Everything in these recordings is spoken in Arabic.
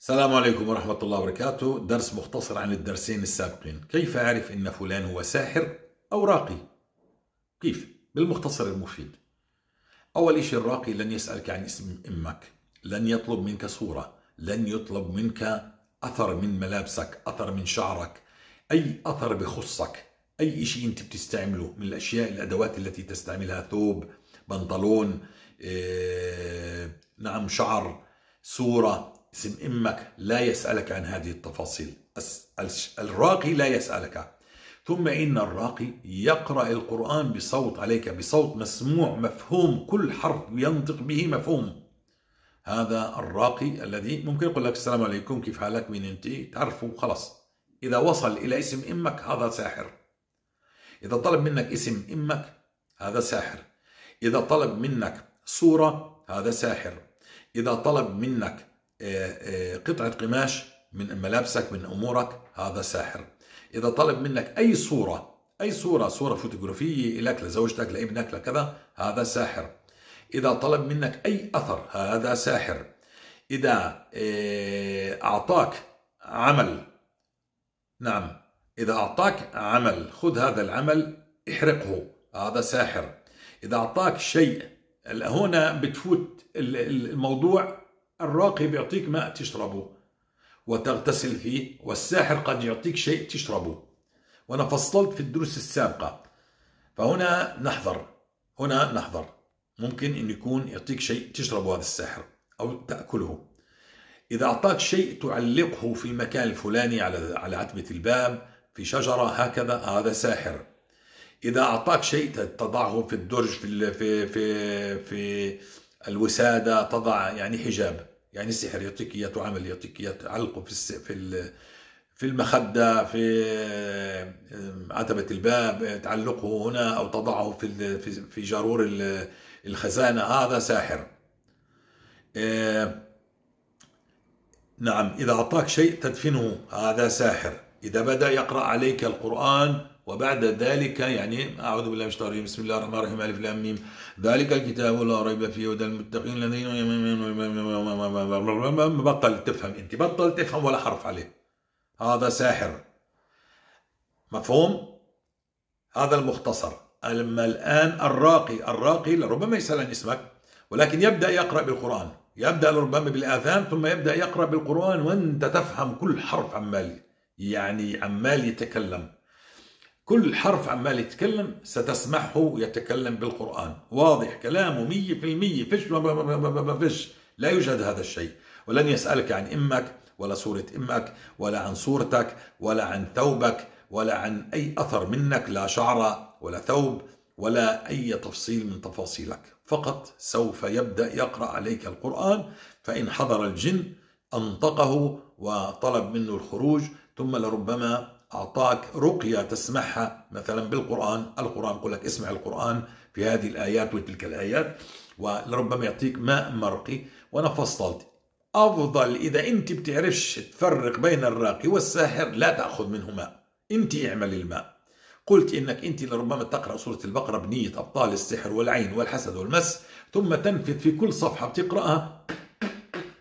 السلام عليكم ورحمة الله وبركاته درس مختصر عن الدرسين السابقين كيف أعرف أن فلان هو ساحر أو راقي كيف؟ بالمختصر المفيد أول شيء الراقي لن يسألك عن اسم أمك لن يطلب منك صورة لن يطلب منك أثر من ملابسك أثر من شعرك أي أثر بخصك أي شيء أنت بتستعمله من الأشياء الأدوات التي تستعملها ثوب بنطلون إيه، نعم شعر صورة اسم امك لا يسالك عن هذه التفاصيل الراقي لا يسالك ثم ان الراقي يقرا القران بصوت عليك بصوت مسموع مفهوم كل حرف ينطق به مفهوم هذا الراقي الذي ممكن يقول لك السلام عليكم كيف حالك مين انت تعرفه خلاص اذا وصل الى اسم امك هذا ساحر اذا طلب منك اسم امك هذا ساحر اذا طلب منك صوره هذا ساحر اذا طلب منك قطعة قماش من ملابسك من أمورك هذا ساحر إذا طلب منك أي صورة أي صورة صورة فوتوغرافية لك لزوجتك لابنك لكذا هذا ساحر إذا طلب منك أي أثر هذا ساحر إذا آه، أعطاك عمل نعم إذا أعطاك عمل خذ هذا العمل احرقه هذا ساحر إذا أعطاك شيء هنا بتفوت الموضوع الراقي بيعطيك ماء تشربه وتغتسل فيه والساحر قد يعطيك شيء تشربه وأنا فصلت في الدروس السابقة فهنا نحذر هنا نحذر ممكن أن يكون يعطيك شيء تشربه هذا الساحر أو تأكله إذا أعطاك شيء تعلقه في المكان الفلاني على على عتبة الباب في شجرة هكذا هذا ساحر إذا أعطاك شيء تضعه في الدرج في في في, في الوسادة تضع يعني حجاب يعني سحر يعطيك اياه عمل يعطيك اياه تعلقه في في في المخدة في عتبة الباب تعلقه هنا أو تضعه في في جارور الخزانة هذا ساحر آه، نعم إذا أعطاك شيء تدفنه هذا ساحر إذا بدأ يقرأ عليك القرآن وبعد ذلك يعني أعوذ بالله من الشيطان بسم الله الرحمن الرحيم ألف لام ميم ذلك الكتاب لا ريب فيه هدى المتقين الذين بطل تفهم أنت بطل تفهم ولا حرف عليه هذا ساحر مفهوم هذا المختصر أما الآن الراقي الراقي لربما يسأل عن اسمك ولكن يبدأ يقرأ بالقرآن يبدأ ربما بالآذان ثم يبدأ يقرأ بالقرآن وأنت تفهم كل حرف عمال يعني عمال يتكلم كل حرف عمال يتكلم ستسمعه يتكلم بالقرآن واضح كلامه مية في المية فش ما فش لا يوجد هذا الشيء ولن يسألك عن إمك ولا صورة إمك ولا عن صورتك ولا عن ثوبك ولا عن أي أثر منك لا شعر ولا ثوب ولا أي تفصيل من تفاصيلك فقط سوف يبدأ يقرأ عليك القرآن فإن حضر الجن أنطقه وطلب منه الخروج ثم لربما أعطاك رقية تسمعها مثلا بالقرآن القرآن يقول لك اسمع القرآن في هذه الآيات وتلك الآيات ولربما يعطيك ماء مرقي وأنا فصلت أفضل إذا أنت بتعرفش تفرق بين الراقي والساحر لا تأخذ منه ماء أنت اعمل الماء قلت إنك أنت لربما تقرأ سورة البقرة بنية أبطال السحر والعين والحسد والمس ثم تنفذ في كل صفحة بتقرأها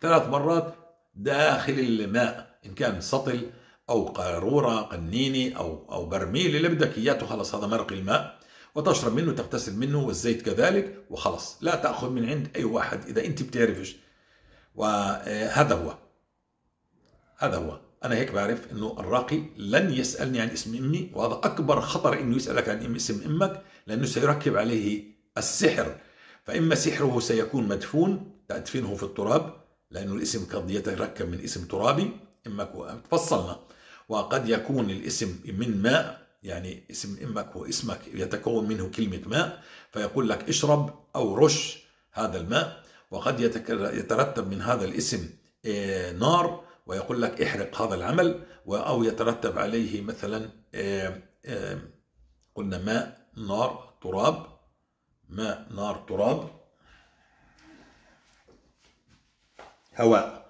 ثلاث مرات داخل الماء إن كان سطل او قاروره قنيني او او برميل اللي بدك اياه خلص هذا مرقي الماء وتشرب منه تغتسل منه والزيت كذلك وخلص لا تاخذ من عند اي واحد اذا انت بتعرفش وهذا آه، هو هذا هو انا هيك بعرف انه الراقي لن يسالني عن اسم امي وهذا اكبر خطر انه يسالك عن اسم امك لانه سيركب عليه السحر فاما سحره سيكون مدفون تدفنه في التراب لانه الاسم قد يتركب من اسم ترابي امك آه، تفصلنا وقد يكون الاسم من ماء يعني اسم امك واسمك يتكون منه كلمه ماء فيقول لك اشرب او رش هذا الماء وقد يترتب من هذا الاسم آه، نار ويقول لك احرق هذا العمل او يترتب عليه مثلا آه، آه، قلنا ماء نار تراب ماء نار تراب هواء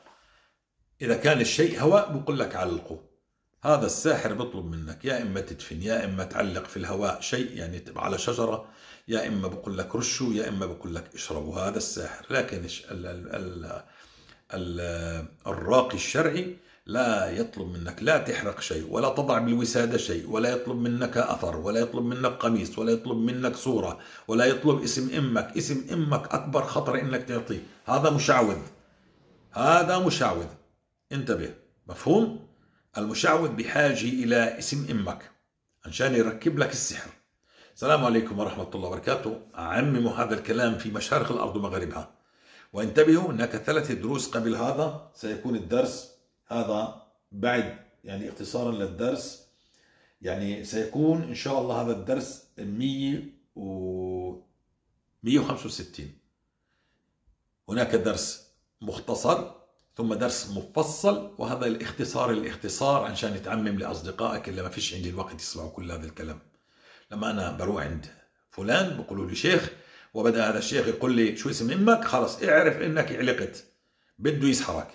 إذا كان الشيء هواء بقول لك علقه هذا الساحر بيطلب منك يا اما تدفن يا اما تعلق في الهواء شيء يعني على شجره يا اما بقول لك رشوا يا اما بقول لك اشربوا هذا الساحر لكن ال ال ال ال الراقي الشرعي لا يطلب منك لا تحرق شيء ولا تضع بالوسادة شيء ولا يطلب منك أثر ولا يطلب منك قميص ولا يطلب منك صورة ولا يطلب اسم إمك اسم إمك أكبر خطر إنك تعطيه هذا مشعوذ هذا مشعوذ انتبه مفهوم؟ المشعوذ بحاجة إلى اسم أمك عشان يركب لك السحر السلام عليكم ورحمة الله وبركاته عمموا هذا الكلام في مشارق الأرض ومغاربها وانتبهوا هناك ثلاث دروس قبل هذا سيكون الدرس هذا بعد يعني اختصارا للدرس يعني سيكون إن شاء الله هذا الدرس 100 و 165 هناك درس مختصر ثم درس مفصل وهذا الاختصار الاختصار عشان تعمم لاصدقائك اللي ما فيش عندي الوقت يسمعوا كل هذا الكلام لما انا بروح عند فلان بقولوا لي شيخ وبدا هذا الشيخ يقول لي شو اسم امك خلاص اعرف انك علقت بده يسحرك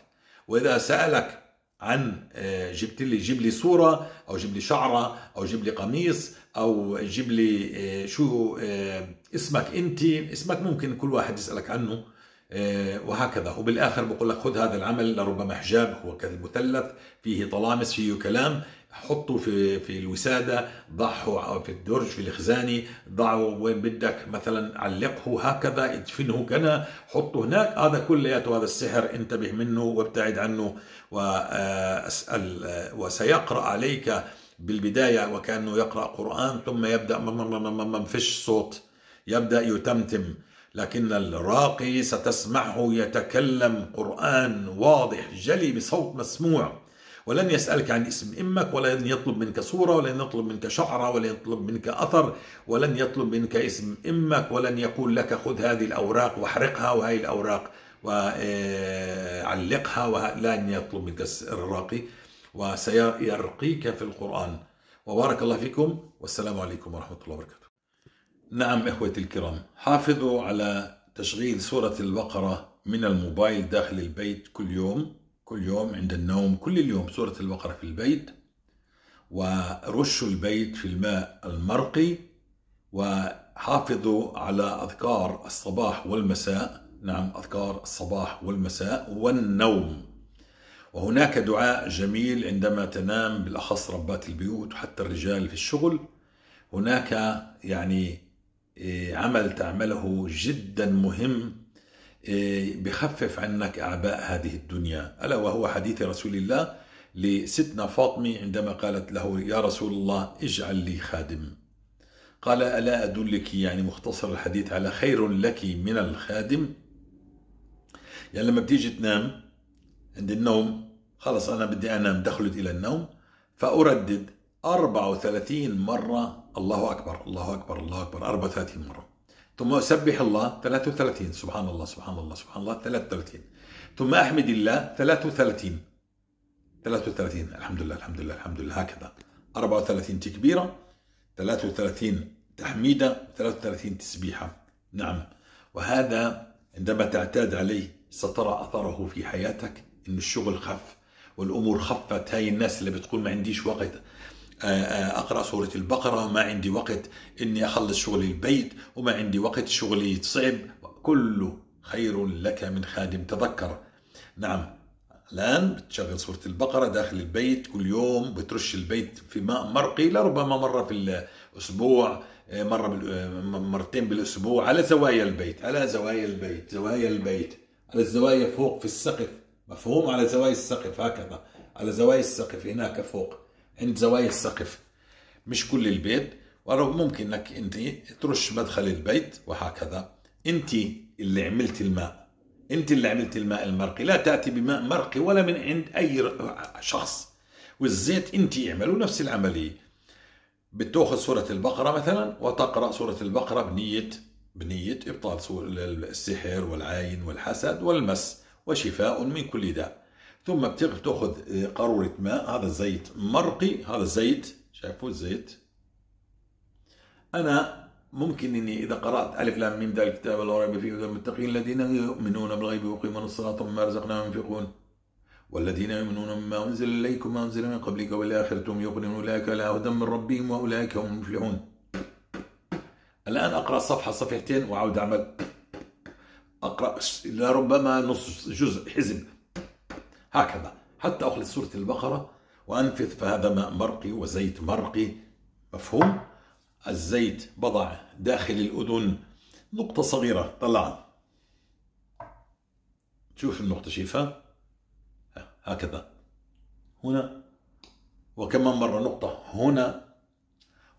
واذا سالك عن آه، جبت لي جيب لي صوره او جيب لي شعره او جيب لي قميص او جيب لي آه، شو آه، اسمك انت اسمك ممكن كل واحد يسالك عنه آه، وهكذا وبالاخر بقول لك خذ هذا العمل لربما حجاب هو كالمثلث فيه طلامس فيه كلام حطه في في الوساده ضعه في الدرج في الخزانه ضعه وين بدك مثلا علقه هكذا ادفنه كنا حطه هناك هذا كلياته هذا السحر انتبه منه وابتعد عنه واسال وسيقرا عليك بالبدايه وكانه يقرا قران ثم يبدا ما فيش صوت يبدأ يتمتم لكن الراقي ستسمعه يتكلم قرآن واضح جلي بصوت مسموع ولن يسألك عن اسم امك ولن يطلب منك صورة ولن يطلب منك شعرة ولن يطلب منك أثر ولن يطلب منك اسم امك ولن يقول لك خذ هذه الأوراق واحرقها وهي الأوراق وعلقها ولن يطلب منك الراقي وسيرقيك في القرآن وبارك الله فيكم والسلام عليكم ورحمة الله وبركاته نعم إخوتي الكرام حافظوا على تشغيل سورة البقرة من الموبايل داخل البيت كل يوم كل يوم عند النوم كل اليوم سورة البقرة في البيت ورشوا البيت في الماء المرقي وحافظوا على أذكار الصباح والمساء نعم أذكار الصباح والمساء والنوم وهناك دعاء جميل عندما تنام بالأخص ربات البيوت وحتى الرجال في الشغل هناك يعني إيه، عمل تعمله جدا مهم إيه، بخفف عنك أعباء هذه الدنيا ألا وهو حديث رسول الله لستنا فاطمة عندما قالت له يا رسول الله اجعل لي خادم قال ألا أدلك يعني مختصر الحديث على خير لك من الخادم يعني لما بتيجي تنام عند النوم خلص أنا بدي أنام دخلت إلى النوم فأردد 34 مرة الله أكبر الله أكبر الله أكبر 34 مرة ثم أسبح الله 33 سبحان الله سبحان الله سبحان الله 33 ثم أحمد الله 33 33 الحمد لله الحمد لله الحمد لله هكذا 34 تكبيرة 33 تحميدة 33 تسبيحة نعم وهذا عندما تعتاد عليه سترى أثره في حياتك أن الشغل خف والأمور خفت هاي الناس اللي بتقول ما عنديش وقت آه، آه، اقرا سوره البقره ما عندي وقت اني اخلص شغل البيت وما عندي وقت شغلي صعب كله خير لك من خادم تذكر نعم الآن بتشغل سورة البقرة داخل البيت كل يوم بترش البيت في ماء مرقي لربما مرة في الأسبوع آه، مرة مرتين بالأسبوع على زوايا البيت على زوايا البيت زوايا البيت على الزوايا فوق في السقف مفهوم على زوايا السقف هكذا على زوايا السقف هناك فوق عند زوايا السقف مش كل البيت ورغم ممكن انك انت ترش مدخل البيت وهكذا انت اللي عملت الماء انت اللي عملت الماء المرقي لا تاتي بماء مرقي ولا من عند اي شخص والزيت انت اعملوا نفس العمليه بتاخذ سوره البقره مثلا وتقرا سوره البقره بنيه بنيه ابطال السحر والعاين والحسد والمس وشفاء من كل داء ثم بتغلي تاخذ آه، قاروره ماء هذا زيت مرقي هذا الزيت شايفوا الزيت انا ممكن اني اذا قرات الف لام ميم ذلك الكتاب لا ريب فيه المتقين الذين يؤمنون بالغيب ويقيمون الصلاه وما رزقناهم ينفقون والذين يؤمنون بما انزل اليكم وما انزل من قبلك والاخره هم يوقنون اولئك على هدى من ربهم واولئك هم المفلحون الان اقرا صفحه صفحتين واعود اعمل اقرا لربما نص جزء حزب هكذا حتى أخلص سورة البقرة وأنفذ فهذا ماء مرقي وزيت مرقي مفهوم؟ الزيت بضع داخل الأذن نقطة صغيرة طلع شوف النقطة شايفها؟ هكذا هنا وكمان مرة نقطة هنا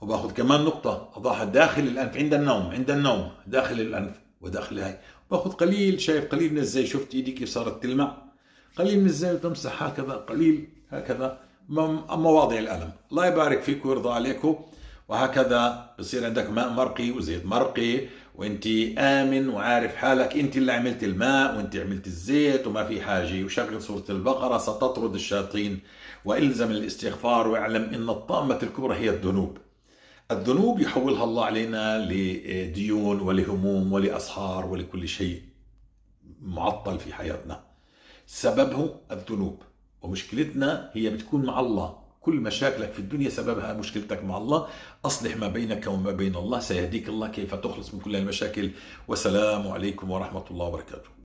وباخذ كمان نقطة أضعها داخل الأنف عند النوم عند النوم داخل الأنف وداخل هاي باخذ قليل شايف قليل من الزيت شفت إيدي كيف صارت تلمع قليل من الزيت تمسح هكذا قليل هكذا مواضع الألم الله يبارك فيك ويرضى عليكم وهكذا بصير عندك ماء مرقي وزيت مرقي وانت امن وعارف حالك انت اللي عملت الماء وانت عملت الزيت وما في حاجه وشغل سوره البقره ستطرد الشياطين والزم الاستغفار واعلم ان الطامه الكبرى هي الذنوب الذنوب يحولها الله علينا لديون ولهموم ولاسحار ولكل شيء معطل في حياتنا سببه الذنوب ومشكلتنا هي بتكون مع الله كل مشاكلك في الدنيا سببها مشكلتك مع الله أصلح ما بينك وما بين الله سيهديك الله كيف تخلص من كل المشاكل والسلام عليكم ورحمة الله وبركاته